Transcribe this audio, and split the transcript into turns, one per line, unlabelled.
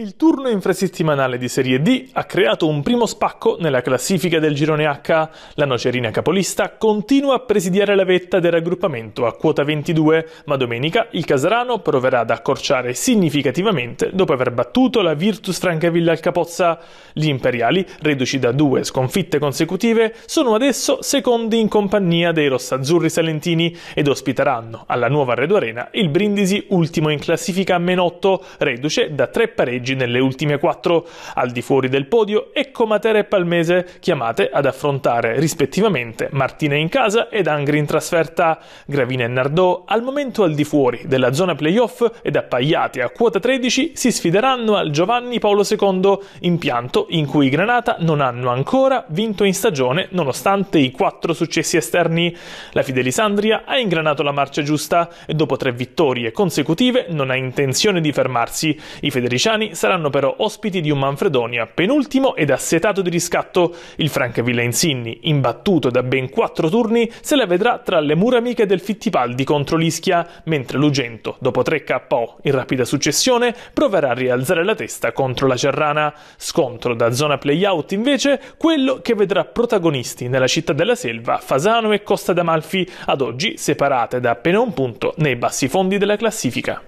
Il turno infrasettimanale di Serie D ha creato un primo spacco nella classifica del girone H. La Nocerina capolista continua a presidiare la vetta del raggruppamento a quota 22, ma domenica il Casarano proverà ad accorciare significativamente dopo aver battuto la Virtus Francavilla al Capozza. Gli imperiali, reduci da due sconfitte consecutive, sono adesso secondi in compagnia dei rossazzurri salentini ed ospiteranno alla nuova Redo Arena il Brindisi ultimo in classifica a meno 8, reduce da tre pareggi Parigi nelle ultime quattro, al di fuori del podio, ecco Matera e Palmese chiamate ad affrontare rispettivamente Martina in casa ed Angri in trasferta. Gravina e Nardò al momento al di fuori della zona playoff ed appaiati a quota 13 si sfideranno al Giovanni Paolo II, impianto in cui i Granata non hanno ancora vinto in stagione nonostante i quattro successi esterni. La Fidelisandria ha ingranato la marcia giusta e dopo tre vittorie consecutive non ha intenzione di fermarsi. I federiciani italiani saranno però ospiti di un Manfredonia penultimo ed assetato di riscatto. Il Francavilla Insinni, imbattuto da ben quattro turni, se la vedrà tra le mura amiche del Fittipaldi contro l'Ischia, mentre Lugento, dopo tre KO in rapida successione, proverà a rialzare la testa contro la Cerrana. Scontro da zona playout invece, quello che vedrà protagonisti nella città della selva Fasano e Costa d'Amalfi, ad oggi separate da appena un punto nei bassi fondi della classifica.